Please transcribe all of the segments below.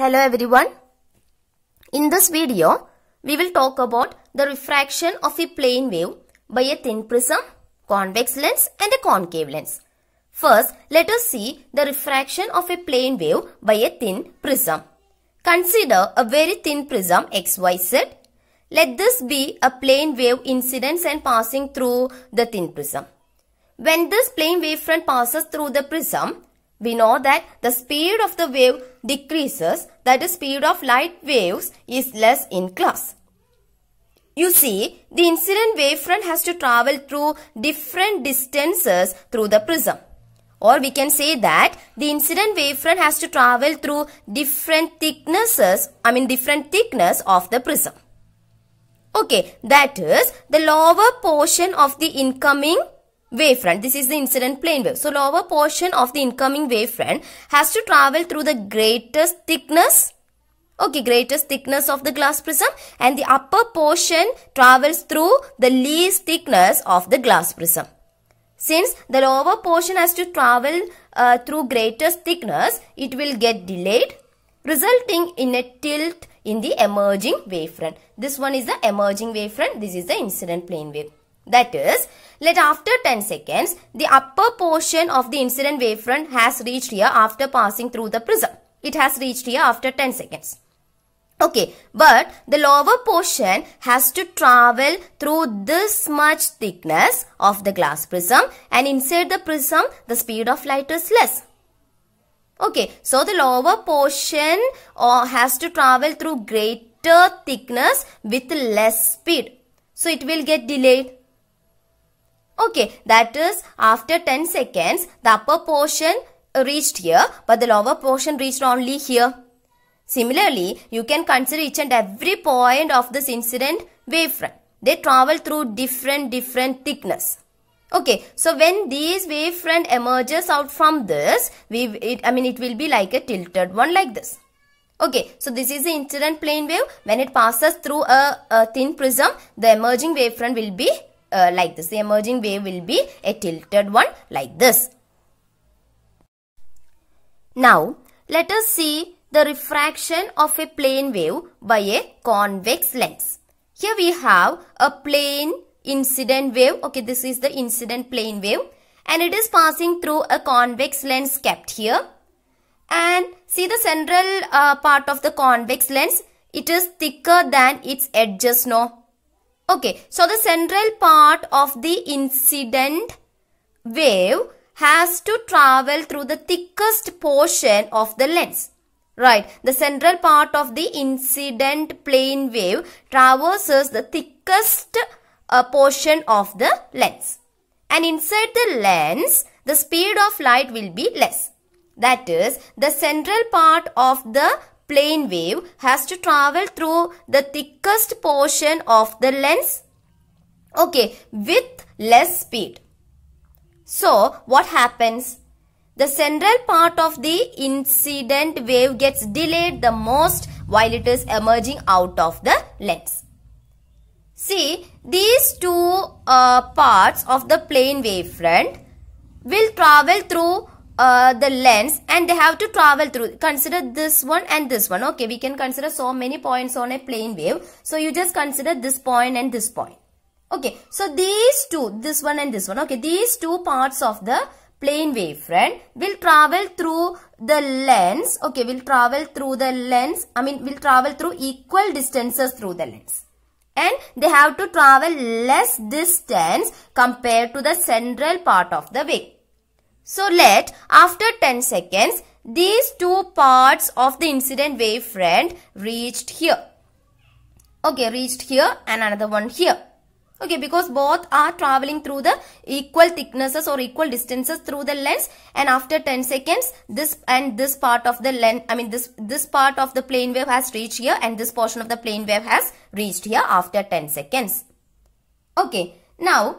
Hello everyone. In this video, we will talk about the refraction of a plane wave by a thin prism, convex lens and a concave lens. First, let us see the refraction of a plane wave by a thin prism. Consider a very thin prism XYZ. Let this be a plane wave incidence and passing through the thin prism. When this plane wavefront passes through the prism, we know that the speed of the wave decreases, that the speed of light waves is less in class. You see, the incident wavefront has to travel through different distances through the prism. Or we can say that the incident wavefront has to travel through different thicknesses, I mean different thickness of the prism. Okay, that is the lower portion of the incoming wavefront. This is the incident plane wave. So lower portion of the incoming wavefront has to travel through the greatest thickness okay greatest thickness of the glass prism and the upper portion travels through the least thickness of the glass prism. Since the lower portion has to travel uh, through greatest thickness, it will get delayed resulting in a tilt in the emerging wavefront. This one is the emerging wavefront. This is the incident plane wave. That is, let after 10 seconds, the upper portion of the incident wavefront has reached here after passing through the prism. It has reached here after 10 seconds. Okay, but the lower portion has to travel through this much thickness of the glass prism and inside the prism the speed of light is less. Okay, so the lower portion uh, has to travel through greater thickness with less speed. So it will get delayed. Okay, that is after 10 seconds, the upper portion reached here, but the lower portion reached only here. Similarly, you can consider each and every point of this incident wavefront. They travel through different, different thickness. Okay, so when these wavefront emerges out from this, we, it, I mean it will be like a tilted one like this. Okay, so this is the incident plane wave. When it passes through a, a thin prism, the emerging wavefront will be uh, like this. The emerging wave will be a tilted one like this. Now, let us see the refraction of a plane wave by a convex lens. Here we have a plane incident wave. Okay, this is the incident plane wave. And it is passing through a convex lens kept here. And see the central uh, part of the convex lens. It is thicker than its edges now. Okay, so the central part of the incident wave has to travel through the thickest portion of the lens. Right, the central part of the incident plane wave traverses the thickest uh, portion of the lens. And inside the lens, the speed of light will be less. That is, the central part of the plane wave has to travel through the thickest portion of the lens okay with less speed so what happens the central part of the incident wave gets delayed the most while it is emerging out of the lens see these two uh, parts of the plane wavefront will travel through uh, the lens and they have to travel through. Consider this one and this one. Okay, we can consider so many points on a plane wave. So you just consider this point and this point. Okay, so these two, this one and this one. Okay, these two parts of the plane wave friend, will travel through the lens. Okay, will travel through the lens. I mean, will travel through equal distances through the lens and they have to travel less distance compared to the central part of the wave. So let, after 10 seconds, these two parts of the incident wave front reached here. Okay, reached here and another one here. Okay, because both are traveling through the equal thicknesses or equal distances through the lens and after 10 seconds, this and this part of the lens, I mean this, this part of the plane wave has reached here and this portion of the plane wave has reached here after 10 seconds. Okay, now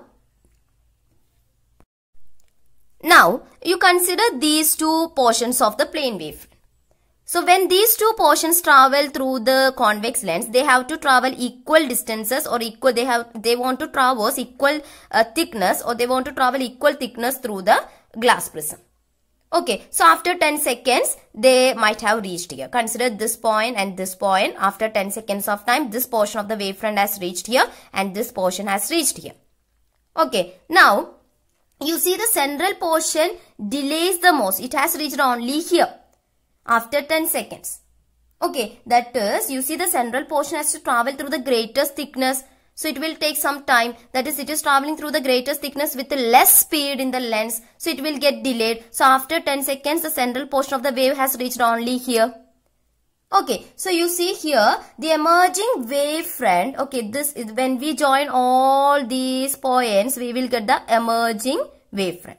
now, you consider these two portions of the plane wave. So, when these two portions travel through the convex lens, they have to travel equal distances or equal, they have, they want to traverse equal uh, thickness or they want to travel equal thickness through the glass prism. Okay, so after 10 seconds, they might have reached here. Consider this point and this point. After 10 seconds of time, this portion of the wavefront has reached here and this portion has reached here. Okay, now you see the central portion delays the most. It has reached only here after 10 seconds. Okay, that is you see the central portion has to travel through the greatest thickness. So it will take some time. That is it is traveling through the greatest thickness with less speed in the lens. So it will get delayed. So after 10 seconds the central portion of the wave has reached only here. Okay, so you see here the emerging wave front. Okay, this is when we join all these points, we will get the emerging wave front.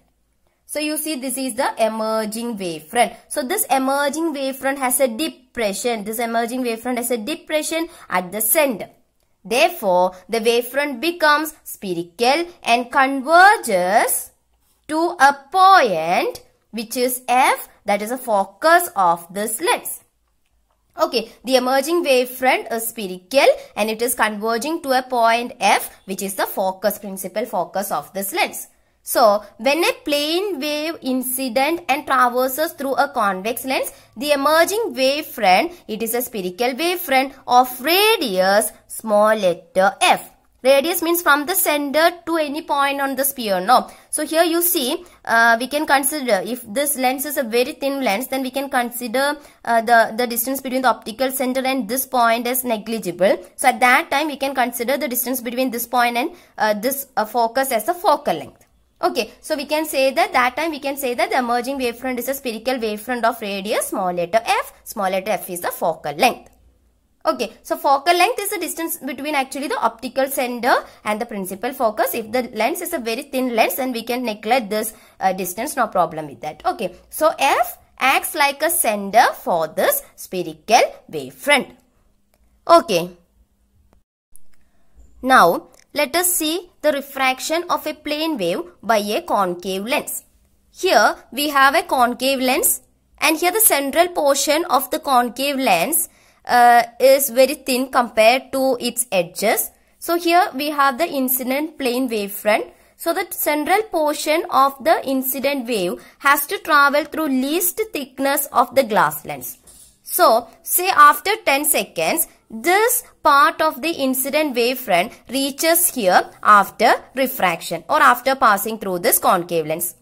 So you see this is the emerging wave front. So this emerging wave front has a depression. This emerging wave front has a depression at the center. Therefore, the wave front becomes spherical and converges to a point which is F that is a focus of this lens. Okay, the emerging wavefront is spherical and it is converging to a point F which is the focus, principal focus of this lens. So, when a plane wave incident and traverses through a convex lens, the emerging wavefront, it is a spherical wavefront of radius small letter f. Radius means from the center to any point on the sphere, no? So here you see, uh, we can consider, if this lens is a very thin lens, then we can consider uh, the, the distance between the optical center and this point as negligible. So at that time, we can consider the distance between this point and uh, this uh, focus as the focal length. Okay, so we can say that that time we can say that the emerging wavefront is a spherical wavefront of radius small letter f, small letter f is the focal length. Okay, so focal length is the distance between actually the optical center and the principal focus. If the lens is a very thin lens, then we can neglect this uh, distance, no problem with that. Okay, so F acts like a sender for this spherical wavefront. Okay. Now, let us see the refraction of a plane wave by a concave lens. Here, we have a concave lens and here the central portion of the concave lens uh, is very thin compared to its edges. So here we have the incident plane wavefront. So the central portion of the incident wave has to travel through least thickness of the glass lens. So say after 10 seconds, this part of the incident wavefront reaches here after refraction or after passing through this concave lens.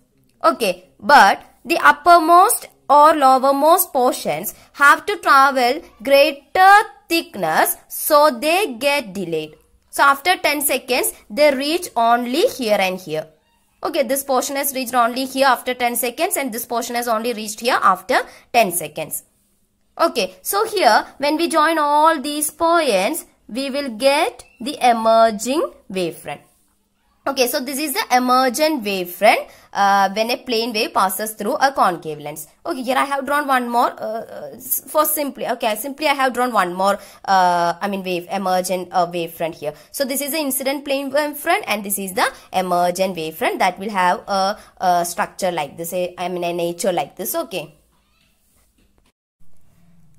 Okay, but the uppermost or lowermost portions have to travel greater thickness so they get delayed. So after 10 seconds, they reach only here and here. Okay, this portion has reached only here after 10 seconds and this portion has only reached here after 10 seconds. Okay, so here when we join all these points, we will get the emerging wavefront. Okay, so this is the emergent wavefront uh, when a plane wave passes through a concave lens. Okay, here I have drawn one more uh, uh, for simply, okay, simply I have drawn one more, uh, I mean wave, emergent uh, wavefront here. So this is the incident plane wavefront and this is the emergent wavefront that will have a, a structure like this, a, I mean a nature like this, okay.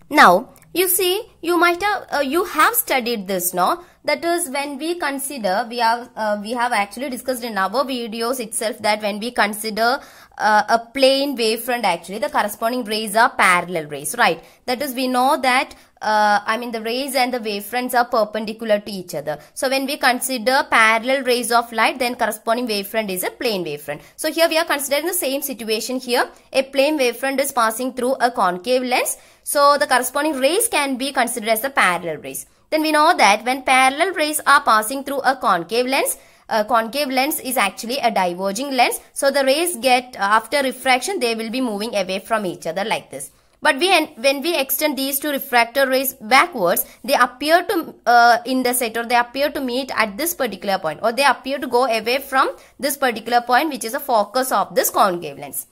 Now, you see, you might have, uh, you have studied this now that is when we consider we have uh, we have actually discussed in our videos itself that when we consider uh, a plane wavefront actually the corresponding rays are parallel rays right that is we know that uh, I mean the rays and the wavefronts are perpendicular to each other. So when we consider parallel rays of light, then corresponding wavefront is a plane wavefront. So here we are considering the same situation here. A plane wavefront is passing through a concave lens. So the corresponding rays can be considered as the parallel rays then we know that when parallel rays are passing through a concave lens, a concave lens is actually a diverging lens. So the rays get, uh, after refraction, they will be moving away from each other like this. But we, when we extend these two refractor rays backwards, they appear to uh, intersect or they appear to meet at this particular point or they appear to go away from this particular point which is a focus of this concave lens.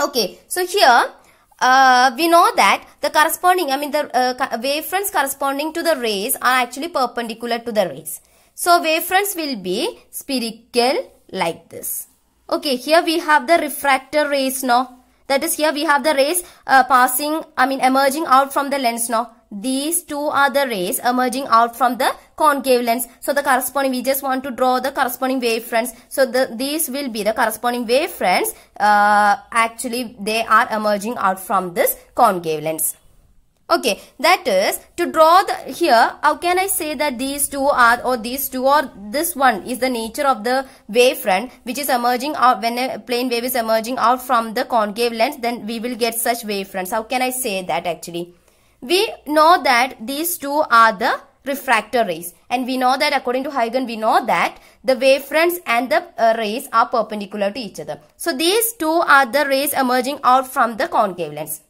Okay, so here uh, we know that the corresponding, I mean the uh, wave fronts corresponding to the rays are actually perpendicular to the rays. So wave fronts will be spherical like this. Okay, here we have the refractor rays now. That is here we have the rays uh, passing, I mean emerging out from the lens now. These two are the rays emerging out from the concave lens. So the corresponding, we just want to draw the corresponding wave fronts. So the, these will be the corresponding wave fronts. Uh, actually, they are emerging out from this concave lens. Okay, that is to draw the here. How can I say that these two are or these two or this one is the nature of the wavefront which is emerging out when a plane wave is emerging out from the concave lens? Then we will get such wavefronts. How can I say that actually? we know that these two are the refractor rays and we know that according to Huygens we know that the wavefronts and the uh, rays are perpendicular to each other. So these two are the rays emerging out from the concave lens.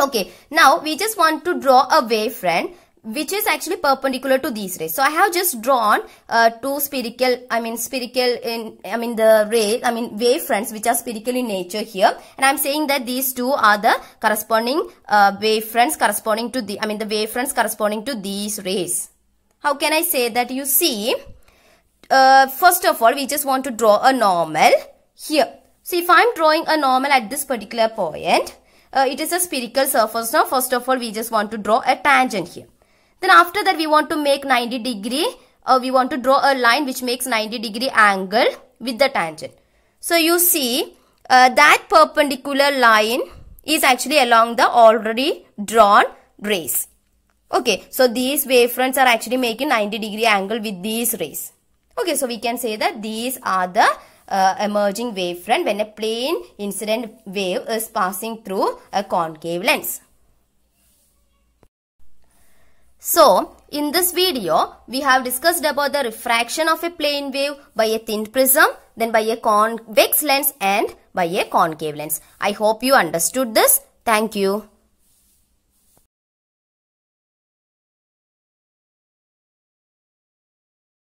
Okay, now we just want to draw a wavefront which is actually perpendicular to these rays. So I have just drawn uh, two spherical, I mean spherical in, I mean the ray, I mean wave fronts which are spherical in nature here. And I'm saying that these two are the corresponding uh, wave fronts corresponding to the, I mean the wave fronts corresponding to these rays. How can I say that? You see, uh, first of all, we just want to draw a normal here. So if I'm drawing a normal at this particular point, uh, it is a spherical surface. Now, first of all, we just want to draw a tangent here. Then after that we want to make 90 degree uh, we want to draw a line which makes 90 degree angle with the tangent. So you see uh, that perpendicular line is actually along the already drawn rays. Okay, so these wavefronts are actually making 90 degree angle with these rays. Okay, so we can say that these are the uh, emerging wavefront when a plane incident wave is passing through a concave lens. So, in this video, we have discussed about the refraction of a plane wave by a thin prism, then by a convex lens and by a concave lens. I hope you understood this. Thank you.